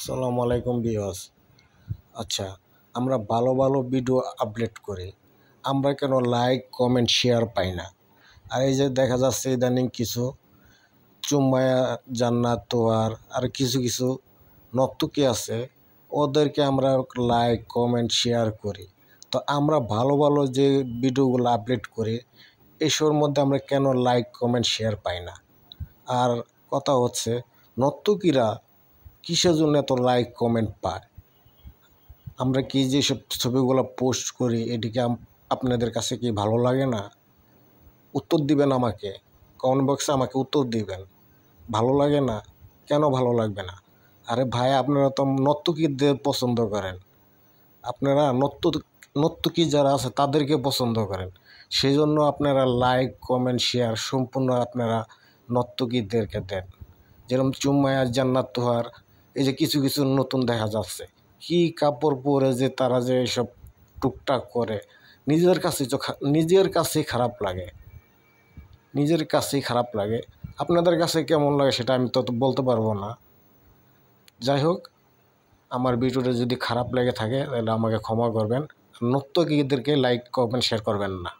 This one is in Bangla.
আসসালামু আলাইকুম বিওয়াস আচ্ছা আমরা ভালো ভালো ভিডিও আপডেট করি আমরা কেন লাইক কমেন্ট শেয়ার পাই না আর এই যে দেখা যাচ্ছে ইদানিং কিছু চুম্বায়া জান্নাত তোয়ার আর কিছু কিছু নর্তকী আছে ওদেরকে আমরা লাইক কমেন্ট শেয়ার করি তো আমরা ভালো ভালো যে ভিডিওগুলো আপডেট করি এসবের মধ্যে আমরা কেন লাইক কমেন্ট শেয়ার পাই না আর কথা হচ্ছে নর্তকীরা কিসের জন্য এত লাইক কমেন্ট পায় আমরা কি যেসব ছবিগুলো পোস্ট করি এটিকে আপনাদের কাছে কি ভালো লাগে না উত্তর দিবেন আমাকে কমেন্ট বক্সে আমাকে উত্তর দিবেন ভালো লাগে না কেন ভালো লাগবে না আরে ভাই আপনারা তো নর্তকীদের পছন্দ করেন আপনারা নত্য নর্তকী যারা আছে তাদেরকে পছন্দ করেন সেই জন্য আপনারা লাইক কমেন্ট শেয়ার সম্পূর্ণ আপনারা নর্তকীদেরকে দেন যেরকম চুম্মায়ার জান্নাত তোহার এই যে কিছু কিছু নতুন দেখা যাচ্ছে কি কাপড় পরে যে তারা যে এসব টুকটাক করে নিজের কাছে তো নিজের কাছেই খারাপ লাগে নিজের কাছেই খারাপ লাগে আপনাদের কাছে কেমন লাগে সেটা আমি তত বলতে পারবো না যাই হোক আমার ভিডিওটা যদি খারাপ লেগে থাকে তাহলে আমাকে ক্ষমা করবেন নর্তকীদেরকে লাইক করবেন শেয়ার করবেন না